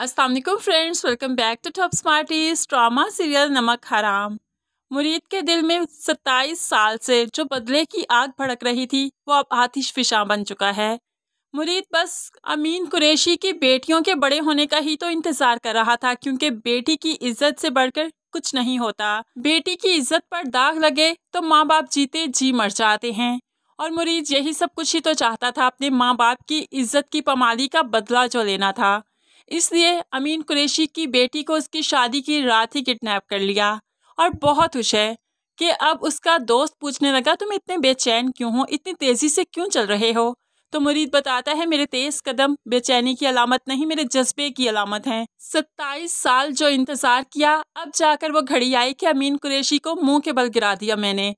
Aslam friends welcome back to top smarties drama serial Namak Haram मुरीद के दिल में 27 साल से जो बदले की आग भड़क रही थी वो अब आतिश फिशा बन चुका है मुरीद बस अमीन कुरैशी की बेटियों के बड़े होने का ही तो इंतज़ार कर रहा था क्योंकि बेटी की इज्जत से बढ़कर कुछ नहीं होता बेटी की इज्जत पर दाग लगे तो माँ बाप जीते जी मर जाते हैं और मुरीद यही सब कुछ ही तो चाहता था अपने माँ बाप की इज्जत की पमाली का बदला जो लेना था इसलिए अमीन कुरैशी की बेटी को उसकी शादी की रात ही किडनैप कर लिया और बहुत खुश है कि अब उसका दोस्त पूछने लगा तुम इतने बेचैन क्यों हो इतनी तेज़ी से क्यों चल रहे हो तो मुरीद बताता है मेरे तेज कदम बेचैनी की अलामत नहीं मेरे जज्बे की अलामत हैं सत्ताईस साल जो इंतज़ार किया अब जाकर वो घड़ी आई कि अमीन कुरैशी को मुंह के बल गिरा दिया मैंने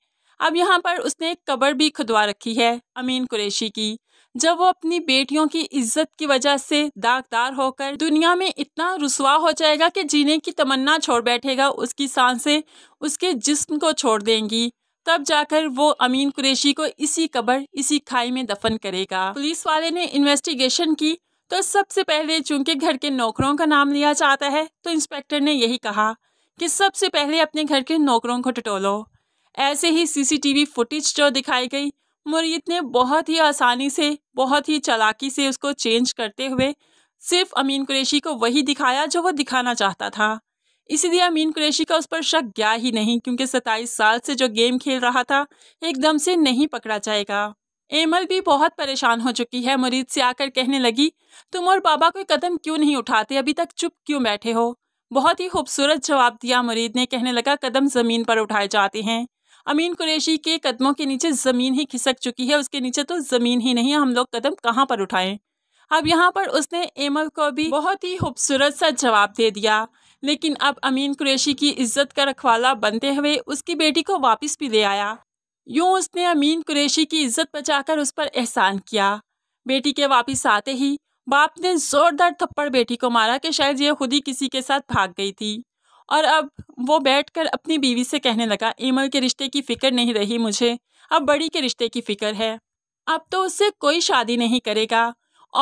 अब यहाँ पर उसने एक कबर भी खुदवा रखी है अमीन कुरैशी की जब वो अपनी बेटियों की इज्जत की वजह से दागदार होकर दुनिया में इतना रुसवा हो जाएगा कि जीने की तमन्ना छोड़ बैठेगा उसकी सांसें उसके जिस्म को छोड़ देंगी तब जाकर वो अमीन कुरेशी को इसी कब्र इसी खाई में दफन करेगा पुलिस वाले ने इन्वेस्टिगेशन की तो सबसे पहले चूंकि घर के नौकरों का नाम लिया जाता है तो इंस्पेक्टर ने यही कहा कि सबसे पहले अपने घर के नौकरों को टटोलो ऐसे ही सीसीटीवी फुटेज जो दिखाई गई मुरीद ने बहुत ही आसानी से बहुत ही चलाकी से उसको चेंज करते हुए सिर्फ अमीन कुरैशी को वही दिखाया जो वो दिखाना चाहता था इसीलिए अमीन कुरैशी का उस पर शक गया ही नहीं क्योंकि सत्ताईस साल से जो गेम खेल रहा था एकदम से नहीं पकड़ा जाएगा एमल भी बहुत परेशान हो चुकी है मुरीद से आकर कहने लगी तुम और बाबा कोई कदम क्यों नहीं उठाते अभी तक चुप क्यों बैठे हो बहुत ही खूबसूरत जवाब दिया मुरीद ने कहने लगा कदम ज़मीन पर उठाए जाते हैं अमीन कुरैशी के कदमों के नीचे ज़मीन ही खिसक चुकी है उसके नीचे तो ज़मीन ही नहीं है हम लोग कदम कहाँ पर उठाएं अब यहाँ पर उसने एमल को भी बहुत ही खूबसूरत सा जवाब दे दिया लेकिन अब अमीन कुरैशी की इज्जत का रखवाला बनते हुए उसकी बेटी को वापस भी ले आया यूँ उसने अमीन कुरैशी की इज्जत बचाकर उस पर एहसान किया बेटी के वापस आते ही बाप ने ज़ोरदार थप्पड़ बेटी को मारा कि शायद ये खुद ही किसी के साथ भाग गई थी और अब वो बैठकर अपनी बीवी से कहने लगा ईमल के रिश्ते की फ़िक्र नहीं रही मुझे अब बड़ी के रिश्ते की फ़िक्र है अब तो उससे कोई शादी नहीं करेगा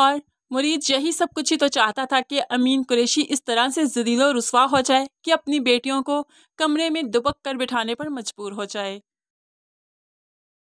और मुरीद यही सब कुछ ही तो चाहता था कि अमीन कुरेशी इस तरह से जदीलो रसवा हो जाए कि अपनी बेटियों को कमरे में दुबक कर बिठाने पर मजबूर हो जाए